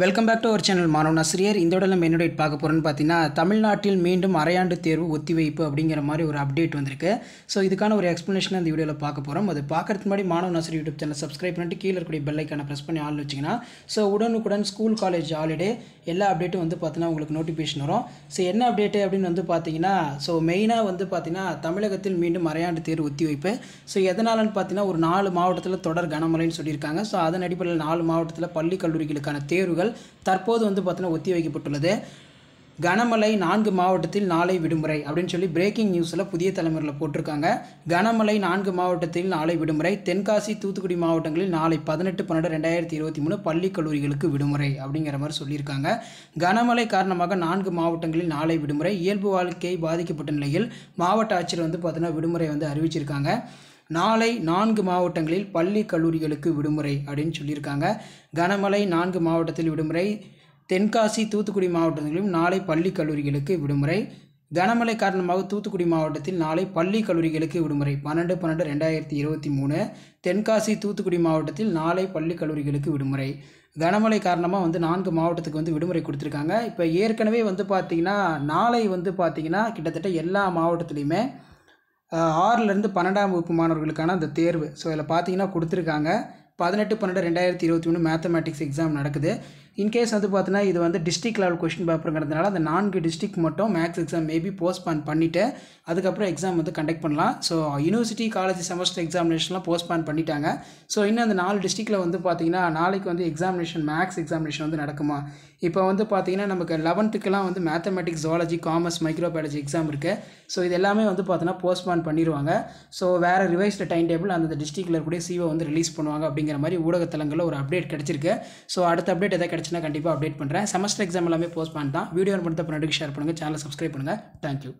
welcome back to our channel மாணவன் ஆசிரியர் இதோட நம்ம என்னோட பார்க்க போகிறோன்னு பார்த்தீங்கன்னா தமிழ்நாட்டில் மீண்டும் அரையாண்டு தேர்வு ஒத்திவைப்பு அப்படிங்கிற மாதிரி ஒரு அப்டேட் வந்திருக்கு ஸோ இதுக்கான ஒரு எக்ஸ்ப்ளனேஷன் அந்த வீடியோவில் பார்க்க போகிறோம் அது பார்க்குறதுக்கு முன்னாடி மாணவ நசிரி யூடியூப் சேனல் சப்ஸ்கிரைப் பண்ணிட்டு கீழே இருக்கக்கூடிய பெல்லைக்கான ப்ரெஸ் பண்ணி ஆள் வச்சிங்கன்னா ஸோ உடனுக்குடன் ஸ்கூல் காலேஜ் ஹாலிடே எல்லா அப்டேட்டும் வந்து பார்த்தீங்கன்னா உங்களுக்கு நோட்டிஃபிகேஷன் வரும் ஸோ என்ன அப்டேட்டு அப்படின்னு வந்து பார்த்தீங்கன்னா ஸோ மெயினாக வந்து பார்த்தீங்கன்னா தமிழகத்தில் மீண்டும் அரையாண்டு தேர்வு ஒத்திவைப்பு ஸோ எதனாலன்னு பார்த்தீங்கன்னா ஒரு நாலு மாவட்டத்தில் தொடர் கனமழைன்னு சொல்லியிருக்காங்க ஸோ அதன் அடிப்படையில் நாலு மாவட்டத்தில் பள்ளி கல்லூரிகளுக்கான தேர்வுகள் தேர்வுகள் தற்போது வந்து பார்த்தோன்னா ஒத்தி வைக்கப்பட்டுள்ளது கனமழை நான்கு மாவட்டத்தில் நாளை விடுமுறை அப்படின்னு சொல்லி பிரேக்கிங் நியூஸில் புதிய தலைமுறையில் போட்டிருக்காங்க கனமழை நான்கு மாவட்டத்தில் நாளை விடுமுறை தென்காசி தூத்துக்குடி மாவட்டங்களில் நாளை பதினெட்டு பன்னெண்டு ரெண்டாயிரத்தி இருபத்தி மூணு பள்ளி கல்லூரிகளுக்கு விடுமுறை அப்படிங்கிற மாதிரி சொல்லியிருக்காங்க கனமழை காரணமாக நான்கு மாவட்டங்களில் நாளை விடுமுறை இயல்பு வாழ்க்கை பாதிக்கப்பட்ட நிலையில் மாவட்ட ஆட்சியர் வந்து பார்த்தீங்கன்னா விடுமுறை வந்து அறிவிச்சிருக்காங்க நாளை நான்கு மாவட்டங்களில் பள்ளி கல்லூரிகளுக்கு விடுமுறை அப்படின்னு சொல்லியிருக்காங்க கனமழை நான்கு மாவட்டத்தில் விடுமுறை தென்காசி தூத்துக்குடி மாவட்டங்களிலும் நாளை பள்ளி கல்லூரிகளுக்கு விடுமுறை கனமழை காரணமாக தூத்துக்குடி மாவட்டத்தில் நாளை பள்ளி கல்லூரிகளுக்கு விடுமுறை பன்னெண்டு பன்னெண்டு ரெண்டாயிரத்தி இருபத்தி மூணு தென்காசி தூத்துக்குடி மாவட்டத்தில் நாளை பள்ளி கல்லூரிகளுக்கு விடுமுறை கனமழை காரணமாக வந்து நான்கு மாவட்டத்துக்கு வந்து விடுமுறை கொடுத்துருக்காங்க இப்போ ஏற்கனவே வந்து பார்த்திங்கன்னா நாளை வந்து பார்த்திங்கன்னா கிட்டத்தட்ட எல்லா மாவட்டத்துலேயுமே ஆறுலேருந்து பன்னெண்டாம் வகுப்பு மாணவர்களுக்கான அந்த தேர்வு ஸோ இதில் பார்த்தீங்கன்னா கொடுத்துருக்காங்க பதினெட்டு பன்னெண்டு ரெண்டாயிரத்தி இருபத்தி மூணு மேத்தமேட்டிக்ஸ் எக்ஸாம் நடக்குது இன்கேஸ் வந்து பார்த்தீங்கன்னா இது வந்து டிஸ்ட்ரிக் லெவல் கொஷின் பேப்பருங்கிறதுனால அந்த நான்கு டிஸ்ட்ரிக் மட்டும் மேக்ஸ் எக்ஸாம் மேபி போஸ்ட்பான் பண்ணிவிட்டு அதுக்கப்புறம் எக்ஸாம் வந்து கண்டக்ட் பண்ணலாம் ஸோ யூனிவர்சிட்டி காலேஜ் செமஸ்டர் எக்ஸாமினேஷன்லாம் போஸ்ட்பான் பண்ணிட்டாங்க ஸோ இன்னும் அந்த நாலு டிஸ்ட்ரிக்டில் வந்து பார்த்திங்கன்னா நாளைக்கு வந்து எக்ஸாமினேஷன் மேக்ஸ் எக்ஸாமினேஷன் வந்து நடக்குமா இப்போ வந்து பார்த்திங்கன்னா நமக்கு லெவன்த்துக்கெல்லாம் வந்து mathematics zoology commerce microbiology exam இருக்குது ஸோ இது எல்லாமே வந்து பார்த்தீங்கன்னா போஸ்ட்பான் பண்ணிடுவாங்க ஸோ வேறு ரிவைஸ்டு டைம் டேபிள் அந்த டிஸ்ட்ரிக்டில் இருக்கக்கூடிய சிஓ வந்து ரிலீஸ் பண்ணுவாங்க அப்படிங்கிற மாதிரி ஊடகத்தலங்களில் ஒரு அப்டேட் கிடச்சிருக்கு ஸோ அடுத்த அப்டேட் எதாவது ஆயிடுச்சுன்னா கண்டிப்பாக அப்டேட் பண்ணுறேன் செமஸ்டர் எக்ஸாம் எல்லாமே போஸ்ட் பண்ணி தான் வீடியோ மட்டும் பண்ணிட்டு ஷேர் பண்ணுங்கள் சேனல் சப்ஸ்கிரைப் பண்ணுங்கள் தேங்க்யூ